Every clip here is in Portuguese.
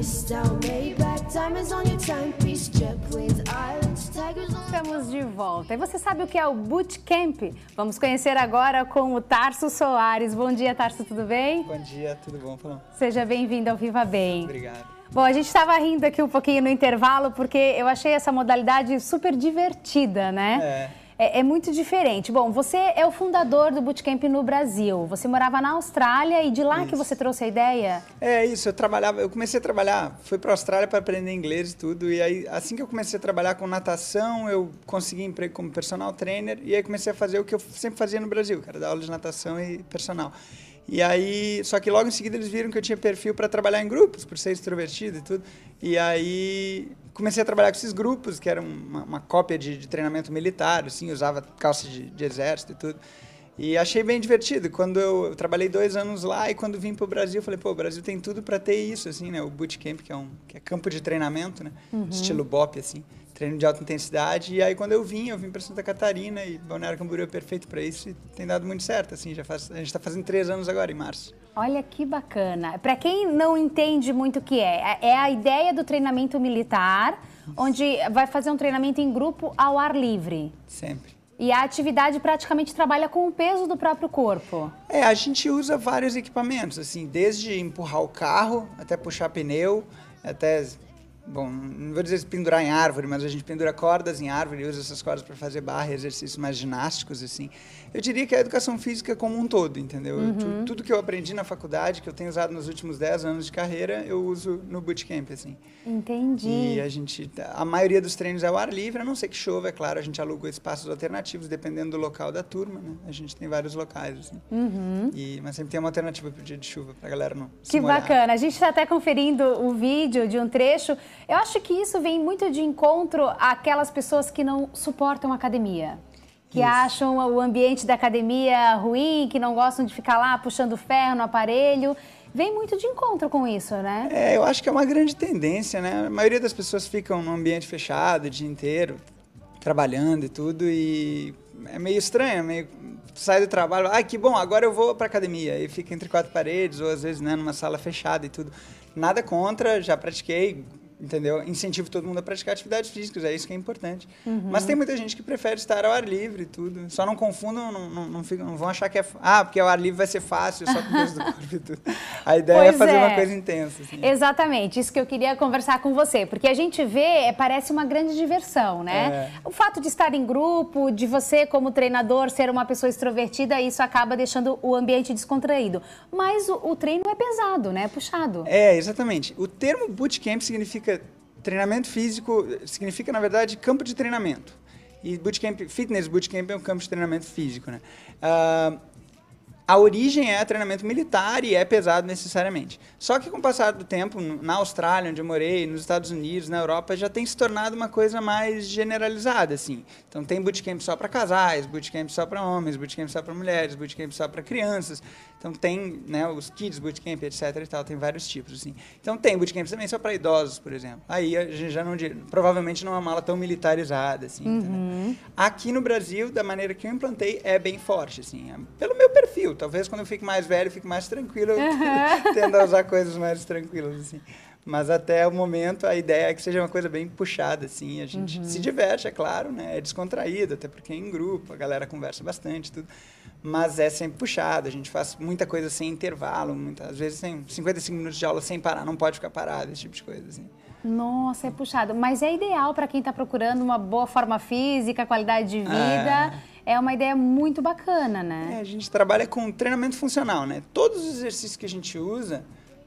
Estamos de volta. E você sabe o que é o Bootcamp? Vamos conhecer agora com o Tarso Soares. Bom dia, Tarso, tudo bem? Bom dia, tudo bom, Paloma? Seja bem-vindo ao Viva Bem. Obrigado. Bom, a gente estava rindo aqui um pouquinho no intervalo, porque eu achei essa modalidade super divertida, né? É é, é, muito diferente. Bom, você é o fundador do Bootcamp no Brasil. Você morava na Austrália e de lá isso. que você trouxe a ideia? É isso, eu trabalhava, eu comecei a trabalhar, fui para a Austrália para aprender inglês e tudo. E aí, assim que eu comecei a trabalhar com natação, eu consegui emprego como personal trainer e aí comecei a fazer o que eu sempre fazia no Brasil, cara, dar aula de natação e personal. E aí, só que logo em seguida eles viram que eu tinha perfil para trabalhar em grupos, por ser extrovertido e tudo. E aí comecei a trabalhar com esses grupos, que era uma, uma cópia de, de, treinamento militar, assim, usava calça de, de, exército e tudo. E achei bem divertido. Quando eu, eu trabalhei dois anos lá e quando vim para o Brasil, falei, pô, o Brasil tem tudo para ter isso, assim, né? O bootcamp, que é um que é campo de treinamento, né? Uhum. Estilo BOP, assim treino de alta intensidade. E aí quando eu vim, eu vim para Santa Catarina e Balneário Camboriú é perfeito para isso e tem dado muito certo. Assim, já faz, a gente está fazendo três anos agora em março. Olha que bacana. Para quem não entende muito o que é, é, é a ideia do treinamento militar, onde vai fazer um treinamento em grupo ao ar livre. Sempre. E a atividade praticamente trabalha com o peso do próprio corpo. É, a gente usa vários equipamentos, assim, desde empurrar o carro até puxar pneu, até Bom, não vou dizer se pendurar em árvore, mas a gente pendura cordas em árvore e usa essas cordas para fazer barra, exercícios mais ginásticos, assim eu diria que é a educação física é como um todo, entendeu? Uhum. tudo que eu aprendi na faculdade, que eu tenho usado nos últimos 10 anos de carreira, eu uso no bootcamp, assim. Entendi. E a gente, a maioria dos treinos é ao ar livre, a não ser que chova, é claro, a gente aluga espaços alternativos, dependendo do local da turma, né? A gente tem vários locais, assim. Uhum. E, mas sempre tem uma alternativa pro dia de chuva, pra galera não Que bacana. A gente está até conferindo o um vídeo de um trecho. Eu acho que isso vem muito de encontro àquelas pessoas que não suportam academia que Isso. acham o ambiente da academia ruim, que não gostam de ficar lá puxando ferro no aparelho vem muito de encontro com isso, né? É, eu acho que é uma grande tendência, né? A maioria das pessoas ficam num ambiente fechado o dia inteiro, trabalhando e tudo, e é meio estranho, é meio sai do trabalho, ah, que bom, agora eu vou pra academia, e fica entre quatro paredes, ou às vezes, né, numa sala fechada e tudo. Nada contra, já pratiquei, entendeu? Incentivo todo mundo a praticar atividades físicas, é isso que é importante. Uhum. Mas tem muita gente que prefere estar ao ar livre e tudo. Só não confundam, não, não, não, ficam, não vão achar que é. Ah, porque ao ar livre vai ser fácil, só com peso do corpo e tudo. A ideia é pois é fazer é. uma coisa intensa. Assim. Exatamente, isso que eu queria conversar com você, porque a gente vê, é, parece uma grande diversão, né? É. O fato de estar em grupo, de você, como treinador, ser uma pessoa extrovertida, isso acaba deixando o ambiente descontraído. Mas o, o treino é pesado, né? É puxado. É, exatamente. O termo bootcamp significa significa treinamento físico, significa na verdade campo de treinamento. E bootcamp, fitness bootcamp é um campo de treinamento físico, né? Uh, a origem é treinamento militar e é pesado necessariamente. Só que com o passar do tempo, na Austrália, onde eu morei, nos Estados Unidos, na Europa, já tem se tornado uma coisa mais generalizada, assim. Então tem bootcamp só para casais, bootcamp só para homens, bootcamp só para mulheres, bootcamp só para crianças. Então tem né, os kids bootcamp, etc. E tal, tem vários tipos. Assim. Então tem bootcamps também só para idosos, por exemplo. Aí a gente já não provavelmente não é uma mala tão militarizada. Assim, uhum. Aqui no Brasil, da maneira que eu implantei, é bem forte. Assim, é pelo meu perfil. Talvez quando eu fique mais velho, fique mais tranquilo, eu tendo a usar coisas mais tranquilas. Assim. Mas até o momento a ideia é que seja uma coisa bem puxada, assim. A gente uhum. se diverte, é claro, né? É descontraído, até porque é em grupo, a galera conversa bastante, tudo. Mas é sempre puxado, a gente faz muita coisa sem intervalo, muitas vezes tem 55 minutos de aula sem parar, não pode ficar parado, esse tipo de coisa, assim. Nossa, é puxado. Mas é ideal para quem está procurando uma boa forma física, qualidade de vida. É é uma ideia muito bacana, né? É, a gente trabalha com treinamento funcional, né? Todos os exercícios que a gente usa,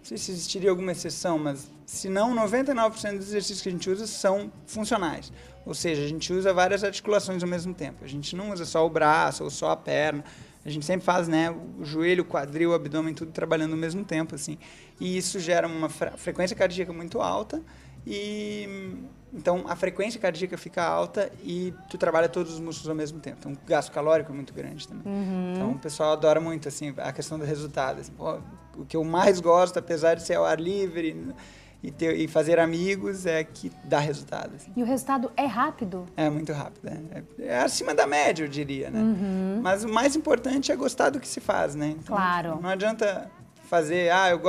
sei se existiria alguma exceção, mas se não, 99% dos exercícios que a gente usa são funcionais. Ou seja, a gente usa várias articulações ao mesmo tempo. A gente não usa só o braço ou só a perna. A gente sempre faz, né, o joelho, o quadril, o abdômen, tudo trabalhando ao mesmo tempo, assim. E isso gera uma frequência cardíaca muito alta e então a frequência cardíaca fica alta e tu trabalha todos os músculos ao mesmo tempo. Então o gasto calórico é muito grande também. Uhum. Então o pessoal adora muito assim a questão do resultado. Assim, pô, o que eu mais gosto, apesar de ser ao ar livre e, ter, e fazer amigos, é que dá resultado. Assim. E o resultado é rápido? É muito rápido. É, é, é acima da média, eu diria, né? Uhum. Mas o mais importante é gostar do que se faz, né? Então, claro. Não adianta fazer, ah, eu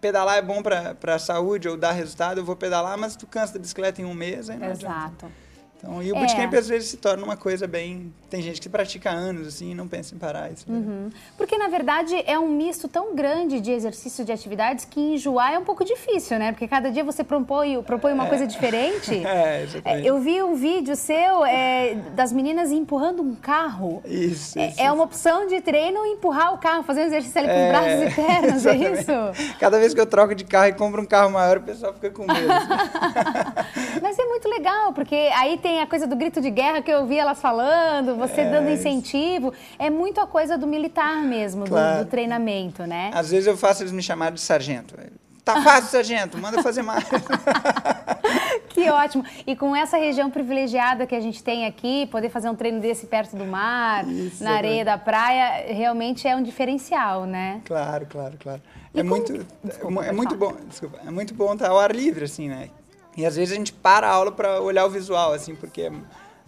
pedalar é bom para a saúde ou dar resultado, eu vou pedalar, mas tu cansa da bicicleta em um mês, aí não Exato. Adianta. Então, e o é. bootcamp é. às vezes se torna uma coisa bem. Tem gente que pratica anos assim e não pensa em parar isso. Né? Uhum. Porque na verdade é um misto tão grande de exercício de atividades que enjoar é um pouco difícil, né? Porque cada dia você propõe, propõe uma é. coisa diferente. É, exatamente. É, eu vi um vídeo seu é, das meninas empurrando um carro. Isso, é, isso É uma opção de treino empurrar o carro, fazer um exercício ali com é, braços e pernas, é isso? Cada vez que eu troco de carro e compro um carro maior, o pessoal fica com medo. Mas é muito legal, porque aí tem tem a coisa do grito de guerra que eu ouvi elas falando, você é, dando incentivo. É muito a coisa do militar mesmo, claro. do, do, treinamento, né? Às vezes eu faço eles me chamarem de sargento. Tá fácil, sargento, manda fazer mais. que ótimo. E com essa região privilegiada que a gente tem aqui, poder fazer um treino desse perto do mar, Isso, na é areia da praia, realmente é um diferencial, né? Claro, claro, claro. E é, como... muito, Desculpa, é, é muito bom, desculpa, é muito bom estar ao ar livre, assim, né? E às vezes a gente para a aula para olhar o visual, assim, porque é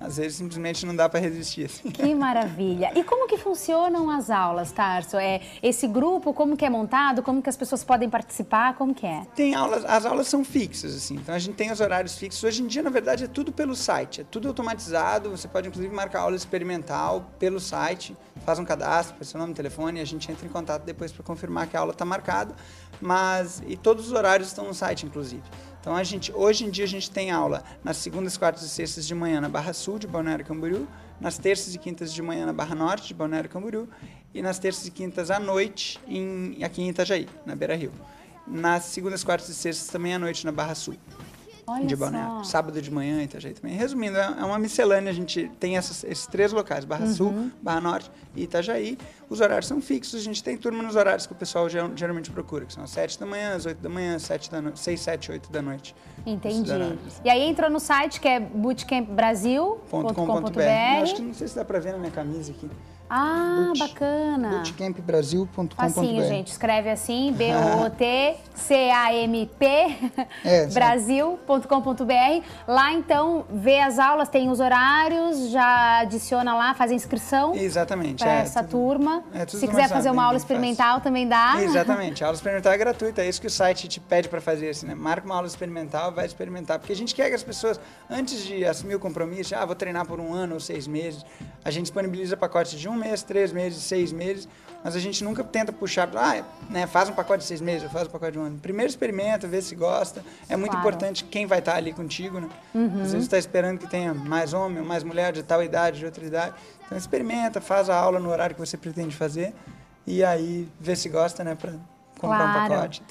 às vezes simplesmente não dá para resistir. Assim. Que maravilha! E como que funcionam as aulas, Tarso? É esse grupo, como que é montado? Como que as pessoas podem participar? Como que é? Tem aulas, as aulas são fixas, assim. Então a gente tem os horários fixos. Hoje em dia, na verdade, é tudo pelo site, é tudo automatizado. Você pode inclusive marcar aula experimental pelo site, faz um cadastro, põe seu nome, telefone, a gente entra em contato depois para confirmar que a aula está marcada. Mas e todos os horários estão no site, inclusive. Então a gente hoje em dia a gente tem aula nas segundas, quartas e sextas de manhã na Barra Sul Sul de Balneário Camboriú, nas terças e quintas de manhã na Barra Norte de Balneário Camboriú e nas terças e quintas à noite em, aqui em Itajaí, na Beira Rio. Nas segundas, quartas e sextas também à noite na Barra Sul. Olha de Balneário. Só. Sábado de manhã, Itajaí também. Resumindo, é, é uma miscelânea. A gente tem essas, esses três locais, Barra uhum. Sul, Barra Norte e Itajaí. Os horários são fixos. A gente tem turma nos horários que o pessoal geralmente procura, que são às 7 da manhã, às 8 da manhã, sete da no... 6, 7, 8 da noite. Entendi. E aí entrou no site que é bootcampbrasil.com.br. Acho que não sei se dá para ver na minha camisa aqui. Ah, Boot, bacana. Bootcampbrasil.com.br. Assim, gente, escreve assim, B-O-T-C-A-M-P, é, Brasil.com.br com.br Lá então vê as aulas, tem os horários, já adiciona lá, faz a inscrição. Exatamente. Para é, essa tudo, turma. É Se quiser fazer uma aula experimental faz. também dá. Exatamente. A aula experimental é gratuita, é isso que o site te pede para fazer assim, né? Marca uma aula experimental, vai experimentar, porque a gente quer que as pessoas antes de assumir o compromisso, ah, vou treinar por um ano ou seis meses, a gente disponibiliza pacotes de um mês, três meses, seis meses, mas a gente nunca tenta puxar, ah, né, faz um pacote de seis meses, faz um pacote de um ano. Primeiro experimenta, vê se gosta. É muito claro. importante quem quem vai estar tá ali contigo, né? Uhum. Às vezes está esperando que tenha mais homem, mais mulher de tal idade, de outra idade. Então experimenta, faz a aula no horário que você pretende fazer e aí vê se gosta, né? Para comprar claro. um pacote.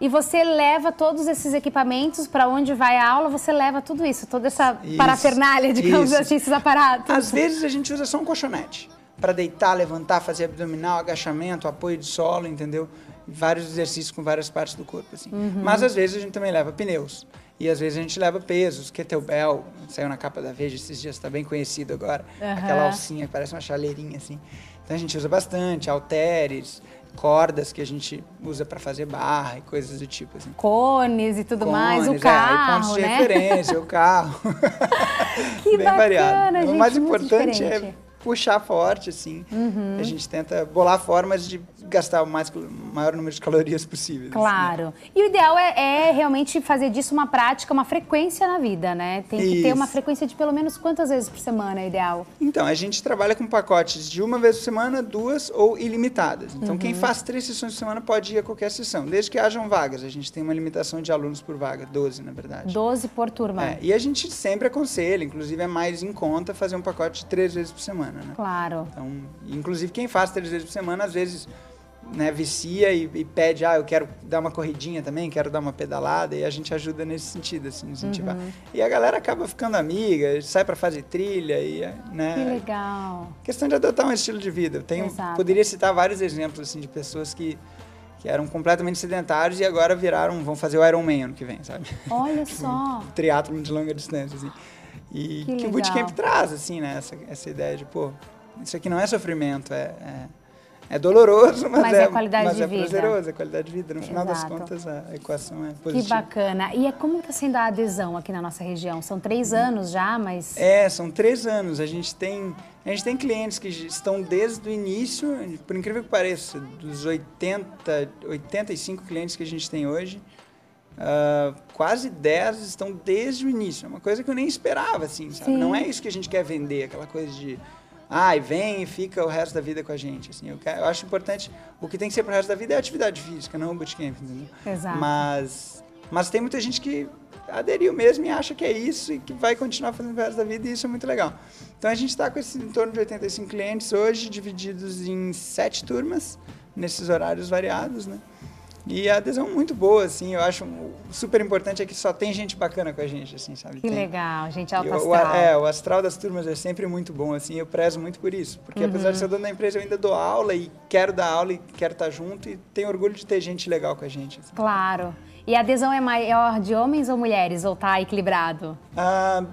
E você leva todos esses equipamentos para onde vai a aula, você leva tudo isso, toda essa isso, parafernália, digamos isso. assim, esses aparatos. Às vezes a gente usa só um colchonete para deitar, levantar, fazer abdominal, agachamento, apoio de solo, entendeu? Vários exercícios com várias partes do corpo, assim. Uhum. Mas às vezes a gente também leva pneus. E às vezes a gente leva pesos, kettlebell, saiu na capa da Veja esses dias, está bem conhecido agora. Uhum. Aquela alcinha que parece uma chaleirinha assim. Então a gente usa bastante, halteres, cordas que a gente usa para fazer barra e coisas do tipo. Assim. Cones e tudo Cones, mais, o é, carro, pontos de né? referência, o carro. Que bem bacana, variado. Gente, o mais importante é diferente. é puxar forte, assim. Uhum. A gente tenta bolar formas de gastar o mais maior número de calorias possível. Claro. E o ideal é, é, realmente fazer disso uma prática, uma frequência na vida, né? Tem que Isso. ter uma frequência de pelo menos quantas vezes por semana é ideal? Então, a gente trabalha com pacotes de uma vez por semana, duas ou ilimitadas. Então, uhum. quem faz três sessões por semana pode ir a qualquer sessão, desde que hajam vagas. A gente tem uma limitação de alunos por vaga, 12 na verdade. 12 por turma. É, e a gente sempre aconselha, inclusive é mais em conta fazer um pacote de três vezes por semana, né? Claro. Então, inclusive quem faz três vezes por semana, às vezes né, vicia e, e, pede, ah, eu quero dar uma corridinha também, quero dar uma pedalada, e a gente ajuda nesse sentido, assim, incentivar. Uhum. E a galera acaba ficando amiga, sai para fazer trilha e, né? Que legal. Questão de adotar um estilo de vida. tenho, Exato. poderia citar vários exemplos, assim, de pessoas que que eram completamente sedentários e agora viraram, vão fazer o Ironman ano que vem, sabe? Olha é só! um de longa distância, assim. E que, que o Bootcamp traz, assim, né? Essa, essa ideia de, pô, isso aqui não é sofrimento, é, é é doloroso, mas, mas é, é, qualidade mas de é vida. prazeroso, é qualidade de vida. No Exato. final das contas, a equação é positiva. Que bacana. E é como está sendo a adesão aqui na nossa região? São três hum. anos já, mas... É, são três anos. A gente tem, a gente tem clientes que estão desde o início, por incrível que pareça, dos 80, 85 clientes que a gente tem hoje, Uh, quase 10 estão desde o início. É uma coisa que eu nem esperava, assim, sabe? Sim. Não é isso que a gente quer vender, aquela coisa de ah, e vem e fica o resto da vida com a gente. Assim, eu, eu acho importante, o que tem que ser para o resto da vida é a atividade física, não o bootcamp, entendeu? Exato. Mas, mas tem muita gente que aderiu mesmo e acha que é isso e que vai continuar fazendo o resto da vida e isso é muito legal. Então a gente está com esse, em torno de 85 clientes hoje, divididos em sete turmas, nesses horários variados, né? E a adesão é muito boa, assim, eu acho super importante é que só tem gente bacana com a gente, assim, sabe? Que tem... legal, gente alta astral. O, o, é, o astral das turmas é sempre muito bom, assim, eu prezo muito por isso, porque uhum. apesar de uhum. ser dono da empresa, eu ainda dou aula e quero dar aula e quero estar junto e tenho orgulho de ter gente legal com a gente. Assim. Claro. E a adesão é maior de homens ou mulheres, ou tá equilibrado? Ah...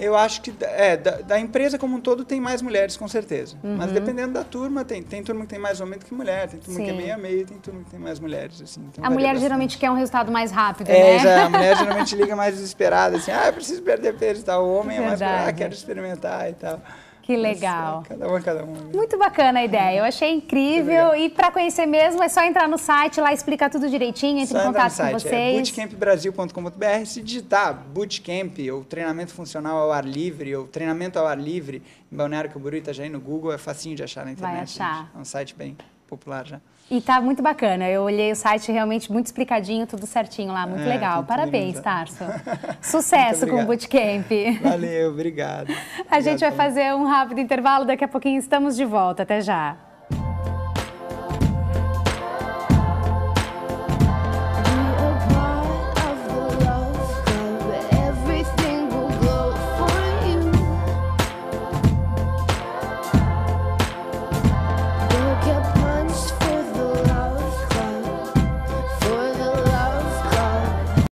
Eu acho que é, da, da, empresa como um todo tem mais mulheres, com certeza. Uhum. Mas dependendo da turma, tem, tem turma que tem mais homem do que mulher, tem turma Sim. que é meio a meio, tem turma que tem mais mulheres. Assim, então a mulher bastante. geralmente quer um resultado mais rápido, é, né? Já, a mulher geralmente liga mais desesperada, assim, ah, eu preciso perder peso e tal. O homem é, é mais, ah, quero experimentar e tal. Que legal. Cada uma, é cada uma. Né? Muito bacana a ideia, eu achei incrível. E para conhecer mesmo, é só entrar no site, lá explica tudo direitinho, entre só em contato no com site, é vocês. É bootcampbrasil.com.br. Se digitar bootcamp ou treinamento funcional ao ar livre ou treinamento ao ar livre em Balneário Camboriú e Itajaí no Google, é facinho de achar na internet. Vai achar. É um site bem popular já. E está muito bacana. Eu olhei o site realmente muito explicadinho, tudo certinho lá, muito é, legal. Parabéns, lindo. Tarso. Sucesso com o Bootcamp. Valeu, obrigado. A obrigado gente vai fazer um rápido intervalo, daqui a pouquinho estamos de volta. Até já.